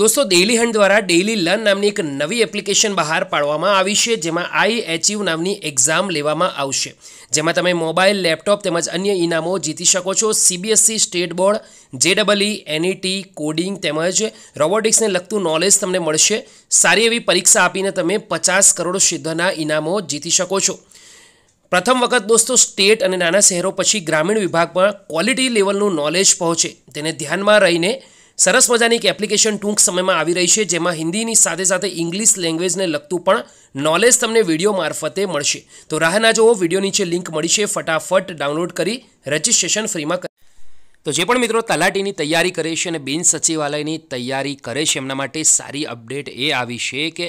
દોસ્તો Dailyhunt દ્વારા daily learn નામની એક નવી એપ્લિકેશન બહાર પાડવામાં આવી છે જેમાં આઈ એચિવ નામની એક્ઝામ લેવામાં આવશે જેમાં તમે મોબાઈલ લેપટોપ તેમજ અન્ય ઇનામો જીતી શકો છો સીબીએસસી સ્ટેટ બોર્ડ જેડબલઈ એનઈટી કોડિંગ તેમજ રોબોટિક્સને લગતું નોલેજ તમને મળશે સારી એવી પરીક્ષા આપીને તમે પચાસ કરોડ સિદ્ધના ઇનામો જીતી શકો છો પ્રથમ વખત દોસ્તો સ્ટેટ અને નાના શહેરો પછી ગ્રામીણ વિભાગમાં ક્વોલિટી લેવલનું નોલેજ પહોંચે તેને ધ્યાનમાં રહીને સરસ મજાની એક એપ્લિકેશન ટૂંક સમયમાં આવી રહી છે જેમાં હિન્દીની સાથે સાથે ઇંગ્લિશ લેંગ્વેજને લગતું પણ નોલેજ તમને વિડીયો મારફતે મળશે તો રાહ ના જુઓ વિડીયો નીચે લિંક મળી છે ફટાફટ ડાઉનલોડ કરી રજિસ્ટ્રેશન ફ્રીમાં તો જે પણ મિત્રો તલાટીની તૈયારી કરે છે અને બિન સચિવાલયની તૈયારી કરે છે એમના માટે સારી અપડેટ એ આવી છે કે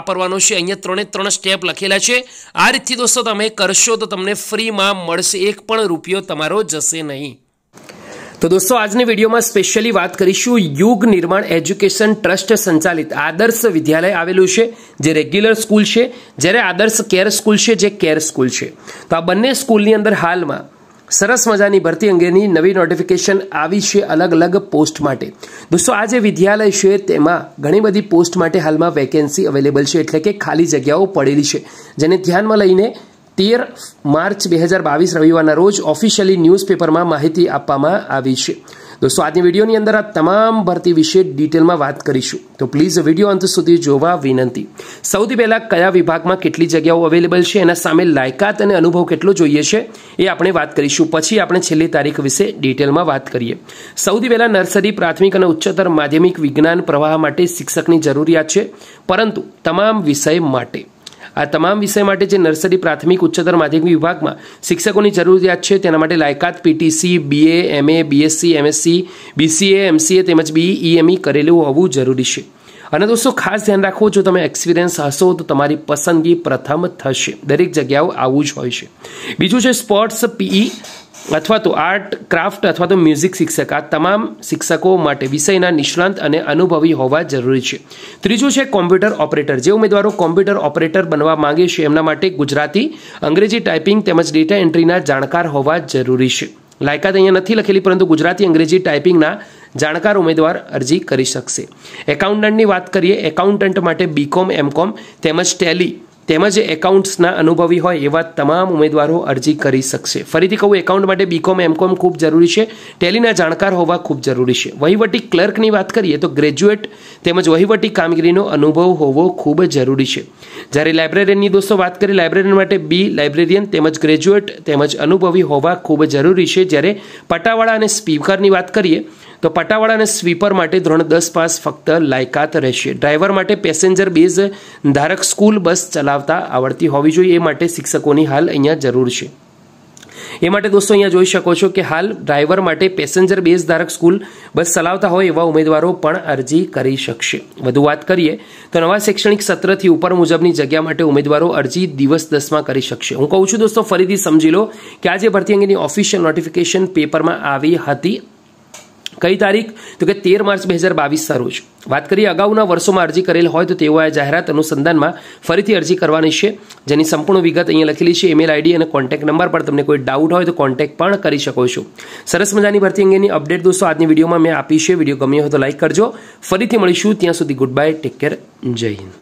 વાપરવાનો છે અહીંયા ત્રણે ત્રણ સ્ટેપ લખેલા છે આ રીતથી દોસ્તો તમે કરશો તો તમને ફ્રીમાં મળશે એક પણ રૂપિયો તમારો જશે નહીં તો દોસ્તો આજની વિડીયોમાં સ્પેશિયલી વાત કરીશું યુગ નિર્માણ એજ્યુકેશન ટ્રસ્ટ સંચાલિત આદર્શ વિદ્યાલય આવેલું છે જે રેગ્યુલર સ્કૂલ છે જ્યારે આદર્શ કેર સ્કૂલ છે જે કેર સ્કૂલ છે તો આ બંને સ્કૂલની અંદર હાલમાં સરસ મજાની ભરતી અંગેની નવી નોટિફિકેશન આવી છે અલગ અલગ પોસ્ટ માટે દોસ્તો આ જે વિદ્યાલય છે તેમાં ઘણી બધી પોસ્ટ માટે હાલમાં વેકેન્સી અવેલેબલ છે એટલે કે ખાલી જગ્યાઓ પડેલી છે જેને ધ્યાનમાં લઈને તેર માર્ચ બે હજાર બાવીસ રવિવારના રોજ ઓફિશિયલી ન્યૂઝપેપરમાં માહિતી આપવામાં આવી છે દોસ્તો આજની વિડીયોની અંદર આ તમામ ભરતી વિશે ડિટેલમાં વાત કરીશું તો પ્લીઝ વિડીયો અંત સુધી જોવા વિનંતી સૌથી પહેલાં કયા વિભાગમાં કેટલી જગ્યાઓ અવેલેબલ છે એના સામે લાયકાત અને અનુભવ કેટલો જોઈએ છે એ આપણે વાત કરીશું પછી આપણે છેલ્લી તારીખ વિશે ડિટેલમાં વાત કરીએ સૌથી પહેલાં નર્સરી પ્રાથમિક અને ઉચ્ચતર માધ્યમિક વિજ્ઞાન પ્રવાહ માટે શિક્ષકની જરૂરિયાત છે પરંતુ તમામ વિષય માટે આ તમામ વિષય માટે જે નર્સરી પ્રાથમિક ઉચ્ચતર માધ્યમિક વિભાગમાં શિક્ષકોની જરૂરિયાત છે તેના માટે લાયકાત PTC BA MA BSc MSc BCA MCA તેમજ બીઈએમઈ કરેલું હોવું જરૂરી છે અને દોસ્તો ખાસ ધ્યાન રાખો જો તમે એક્સપિરિયન્સ હશો તો તમારી પસંદગી પ્રથમ થશે દરેક જગ્યાઓ આવું જ હોય છે બીજું છે સ્પોર્ટ્સ પીઈ અથવા તો આર્ટ ક્રાફ્ટ અથવા તો મ્યુઝિક શિક્ષક આ તમામ શિક્ષકો માટે વિષયના નિષ્ણાંત અને અનુભવી હોવા જરૂરી છે ત્રીજું છે કોમ્પ્યુટર ઓપરેટર જે ઉમેદવારો કોમ્પ્યુટર ઓપરેટર બનવા માંગે છે એમના માટે ગુજરાતી અંગ્રેજી ટાઈપિંગ તેમજ ડેટા એન્ટ્રીના જાણકાર હોવા જરૂરી છે લાયકાત અહીંયા નથી લખેલી પરંતુ ગુજરાતી અંગ્રેજી ટાઈપિંગના જાણકાર ઉમેદવાર અરજી કરી શકશે એકાઉન્ટન્ટની વાત કરીએ એકાઉન્ટન્ટ માટે બીકોમ એમકોમ તેમજ ટેલી તેમજ એકાઉન્ટ્સના અનુભવી હોય એવા તમામ ઉમેદવારો અરજી કરી શકશે ફરીથી કહું એકાઉન્ટ માટે બીકોમ એમકોમ ખૂબ જરૂરી છે ટેલીના જાણકાર હોવા ખૂબ જરૂરી છે વહીવટી ક્લર્કની વાત કરીએ તો ગ્રેજ્યુએટ તેમજ વહીવટી કામગીરીનો અનુભવ હોવો ખૂબ જરૂરી છે જ્યારે લાઇબ્રેરિયનની દોસ્તો વાત કરીએ લાઇબ્રેરિયન માટે બી લાઇબ્રેરિયન તેમજ ગ્રેજ્યુએટ તેમજ અનુભવી હોવા ખૂબ જરૂરી છે જ્યારે પટાવાળા અને સ્પીકરની વાત કરીએ તો પટાવાળા અને સ્વીપર માટે ધોરણ દસ પાસ ફક્ત લાયકાત રહેશે ડ્રાઈવર માટે પેસેન્જર બેઝ ધારક સ્કૂલ બસ ચલાવ બદલાવતા આવડતી હોવી જોઈએ એ માટે શિક્ષકોની હાલ અહીંયા જરૂર છે એ માટે દોસ્તો અહીંયા જોઈ શકો છો કે હાલ ડ્રાઈવર માટે પેસેન્જર બેઝ ધારક સ્કૂલ બસ ચલાવતા હોય એવા ઉમેદવારો પણ અરજી કરી શકશે વધુ વાત કરીએ તો નવા શૈક્ષણિક સત્રથી ઉપર મુજબની જગ્યા માટે ઉમેદવારો અરજી દિવસ દસમાં કરી શકશે હું કહું છું દોસ્તો ફરીથી સમજી લો કે આજે ભરતી અંગેની ઓફિશિયલ નોટિફિકેશન પેપરમાં આવી હતી કઈ તારીખ તો કે તેર માર્ચ બે હજાર બાવીસના રોજ વાત કરીએ અગાઉના વર્ષોમાં અરજી કરેલ હોય તો તેઓ આ જાહેરાત અનુસંધાનમાં ફરીથી અરજી કરવાની છે જેની સંપૂર્ણ વિગત અહીંયા લખેલી છે ઈમેલ આઈડી અને કોન્ટેક્ટ નંબર પર તમને કોઈ ડાઉટ હોય તો કોન્ટેક્ટ પણ કરી શકો છો સરસ મજાની ભરતી અંગેની અપડેટ દોસ્તો આજની વિડીયોમાં મેં આપી છે વિડીયો ગમ્યો હોય તો લાઇક કરજો ફરીથી મળીશું ત્યાં સુધી ગુડ બાય ટેક કેર જય હિન્દ